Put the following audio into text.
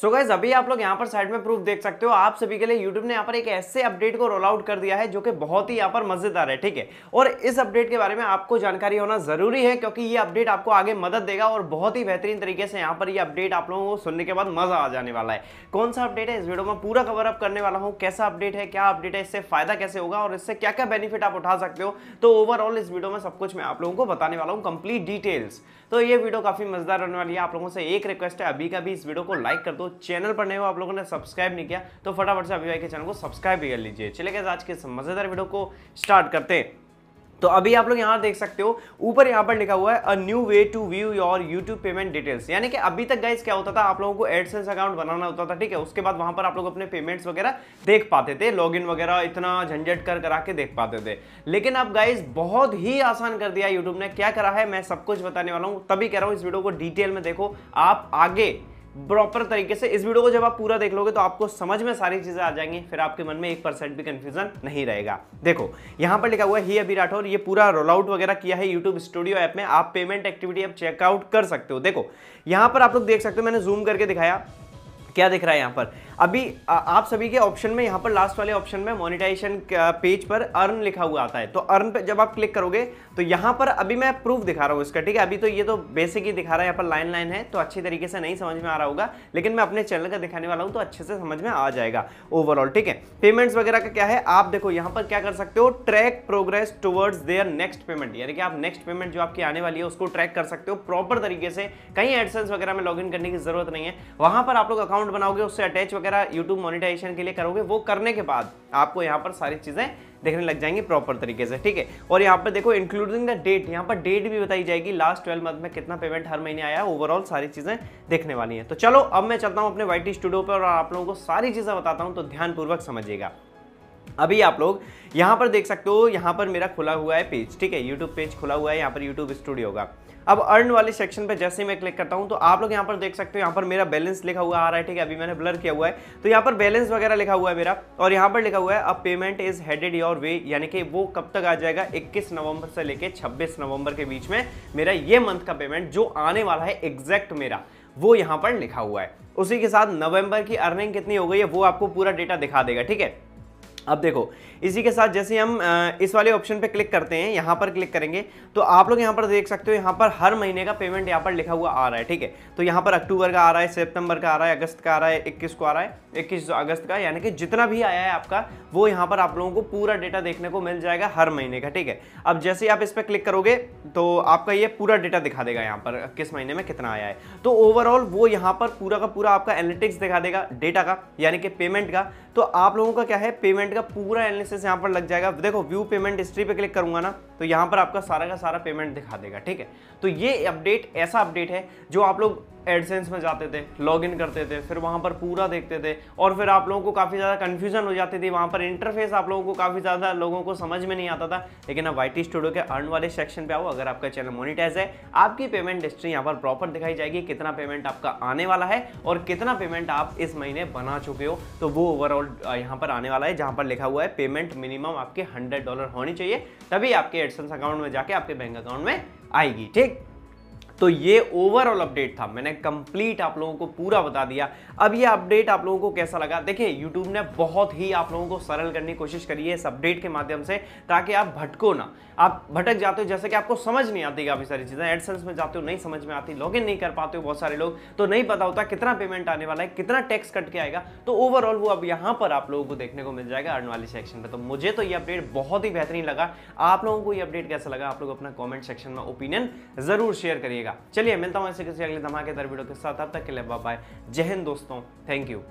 सो so guys अभी आप लोग यहाँ पर साइड में प्रूफ देख सकते हो आप सभी के लिए यूट्यूब ने यहाँ पर एक ऐसे अपडेट को रोल आउट कर दिया है जो कि बहुत ही यहाँ पर मजेदार है ठीक है और इस अपडेट के बारे में आपको जानकारी होना जरूरी है क्योंकि ये अपडेट आपको आगे मदद देगा और बहुत ही बेहतरीन तरीके से यहाँ पर ये अपडेट आप लोगों को सुनने के बाद मजा आ जाने वाला है कौन सा अपडेट है इस वीडियो में पूरा कवर अप करने वाला हूँ कैसा अपडेट है क्या अपडेट है इससे फायदा कैसे होगा और इससे क्या क्या बेनिफिट आप उठा सकते हो तो ओवरऑल इस वीडियो में सब कुछ मैं आप लोगों को बताने वाला हूँ कंप्लीट डिटेल्स तो ये वीडियो काफी मजेदार रहने वाली है आप लोगों से एक रिक्वेस्ट है अभी का भी इस वीडियो को लाइक कर दो तो चैनल पर नए हो आप लोगों ने सब्सक्राइब नहीं किया तो फटाफट से अभी भाई के चैनल को सब्सक्राइब भी कर लीजिए चले गए आज के मज़ेदार वीडियो को स्टार्ट करते हैं तो अभी आप लोग यहाँ देख सकते हो ऊपर यहाँ पर लिखा हुआ है a new way to view your YouTube payment details यानी कि अभी तक गाइज क्या होता था आप लोगों को एडसेंस अकाउंट बनाना होता था ठीक है उसके बाद वहां पर आप लोग अपने पेमेंट्स वगैरह देख पाते थे लॉगिन वगैरह इतना झंझट कर करा के देख पाते थे लेकिन अब गाइज बहुत ही आसान कर दिया यूट्यूब ने क्या करा है मैं सब कुछ बताने वाला हूँ तभी कह रहा हूँ इस वीडियो को डिटेल में देखो आप आगे प्रॉपर तरीके से इस वीडियो को जब आप पूरा देख लोगे तो आपको समझ में सारी चीज़ें आ जाएंगी फिर आपके मन में एक परसेंट भी कंफ्यूजन नहीं रहेगा देखो यहां पर लिखा हुआ है ही अभी राठौर ये पूरा रोल आउट वगैरह किया है यूट्यूब स्टूडियो ऐप में आप पेमेंट एक्टिविटी अब चेकआउट कर सकते हो देखो यहां पर आप लोग देख सकते हो मैंने जूम करके दिखाया क्या दिख रहा है यहां पर अभी आप सभी के ऑप्शन में यहाँ पर लास्ट वाले ऑप्शन में मोनिटाइजेशन पेज पर अर्न लिखा हुआ आता है तो अर्न पे जब आप क्लिक करोगे तो यहाँ पर अभी मैं प्रूफ दिखा रहा हूँ इसका ठीक है अभी तो ये तो बेसिक ही दिखा रहा है यहाँ पर लाइन लाइन है तो अच्छे तरीके से नहीं समझ में आ रहा होगा लेकिन मैं अपने चैनल का दिखाने वाला हूँ तो अच्छे से समझ में आ जाएगा ओवरऑल ठीक है पेमेंट्स वगैरह का क्या है आप देखो यहाँ पर क्या कर सकते हो track progress towards their next payment यानी कि आप नेक्स्ट पेमेंट जो आपकी आने वाली है उसको ट्रैक कर सकते हो प्रॉपर तरीके से कहीं एडसेंस वगैरह में लॉग करने की जरूरत नहीं है वहाँ पर आप लोग अकाउंट बनाओगे उससे अटैच वगैरह YouTube मोनिटाइजेशन के लिए करोगे वो करने के बाद आपको यहाँ पर सारी चीज़ें देखने लग जाएंगी प्रॉपर तरीके से ठीक है और यहाँ पर देखो इंक्लूडिंग द डेट यहाँ पर डेट भी बताई जाएगी लास्ट ट्वेल्व मंथ में कितना पेमेंट हर महीने आया ओवरऑल सारी चीज़ें देखने वाली हैं तो चलो अब मैं चलता हूँ अपने वाई स्टूडियो पर और आप लोगों को सारी चीज़ें बताता हूँ तो ध्यानपूर्वक समझिएगा अभी आप लोग यहाँ पर देख सकते हो यहाँ पर मेरा खुला हुआ है पेज ठीक है यूट्यूब पेज खुला हुआ है यहाँ पर यूट्यूब स्टूडियो का अब अर्न वाले सेक्शन पे जैसे मैं क्लिक करता हूँ तो आप लोग यहाँ पर देख सकते हो यहाँ पर मेरा बैलेंस लिखा हुआ आ रहा है ठीक है अभी मैंने ब्लर किया हुआ है तो यहाँ पर बैलेंस वगैरह लिखा हुआ है मेरा और यहाँ पर लिखा हुआ है अब payment is headed your way यानी कि वो कब तक आ जाएगा इक्कीस नवंबर से लेकर छब्बीस नवंबर के बीच में मेरा ये मंथ का पेमेंट जो आने वाला है एग्जैक्ट मेरा वो यहाँ पर लिखा हुआ है उसी के साथ नवंबर की अर्निंग कितनी हो गई है वो आपको पूरा डेटा दिखा देगा ठीक है अब देखो इसी के साथ जैसे हम इस वाले ऑप्शन पे क्लिक करते हैं यहाँ पर क्लिक करेंगे तो आप लोग यहाँ पर देख सकते हो यहाँ पर हर महीने का पेमेंट यहाँ पर लिखा हुआ आ रहा है ठीक है तो यहाँ पर अक्टूबर का आ रहा है सितंबर का आ रहा है अगस्त का आ रहा है इक्कीस को आ रहा है इक्कीस अगस्त का यानी कि जितना भी आया है आपका वो यहाँ पर आप लोगों को पूरा डेटा देखने को मिल जाएगा हर महीने का ठीक है अब जैसे आप इस पर क्लिक करोगे तो आपका ये पूरा डेटा दिखा देगा यहाँ पर किस महीने में कितना आया है तो ओवरऑल वो यहाँ पर पूरा का पूरा आपका एनालिटिक्स दिखा देगा डेटा का यानी कि पेमेंट का तो आप लोगों का क्या है पेमेंट का पूरा एनालिसिस यहाँ पर लग जाएगा देखो व्यू पेमेंट हिस्ट्री पे क्लिक करूंगा ना तो यहाँ पर आपका सारा का सारा पेमेंट दिखा देगा ठीक है तो ये अपडेट ऐसा अपडेट है जो आप लोग एडसेंस में जाते थे लॉगिन करते थे फिर वहाँ पर पूरा देखते थे और फिर आप लोगों को काफ़ी ज़्यादा कन्फ्यूजन हो जाती थी वहाँ पर इंटरफेस आप लोगों को काफ़ी ज़्यादा लोगों को समझ में नहीं आता था लेकिन अब वाई स्टूडियो के अर्न वाले सेक्शन पर आओ अगर आपका चैनल मोनिटाइज है आपकी पेमेंट हिस्ट्री यहाँ पर प्रॉपर दिखाई जाएगी कितना पेमेंट आपका आने वाला है और कितना पेमेंट आप इस महीने बना चुके हो तो वो ओवरऑल यहाँ पर आने वाला है जहाँ पर लिखा हुआ है पेमेंट मिनिमम आपके हंड्रेड डॉलर होनी चाहिए तभी आपके एडसेंस अकाउंट में जाके आपके बैंक अकाउंट में आएगी ठीक तो ये ओवरऑल अपडेट था मैंने कंप्लीट आप लोगों को पूरा बता दिया अब ये अपडेट आप लोगों को कैसा लगा देखिए यूट्यूब ने बहुत ही आप लोगों को सरल करने की कोशिश करी है इस अपडेट के माध्यम से ताकि आप भटको ना आप भटक जाते हो जैसे कि आपको समझ नहीं आती काफ़ी सारी चीज़ें एडसेंस में जाते हो नहीं समझ में आती लॉग नहीं कर पाते हो बहुत सारे लोग तो नहीं पता होता कितना पेमेंट आने वाला है कितना टैक्स कट के आएगा तो ओवरऑल वो अब यहां पर आप लोगों को देखने को मिल जाएगा अर्न वाले सेक्शन में तो मुझे तो ये अपडेट बहुत ही बेहतरीन लगा आप लोगों को ये अपडेट कैसा लगा आप लोग अपना कॉमेंट सेक्शन में ओपिनियन जरूर शेयर करिएगा रहेगा चलिए मिलता हूँ ऐसे किसी अगले धमाकेदार वीडियो के साथ अब तक के लिए बाय जय हिंद दोस्तों थैंक यू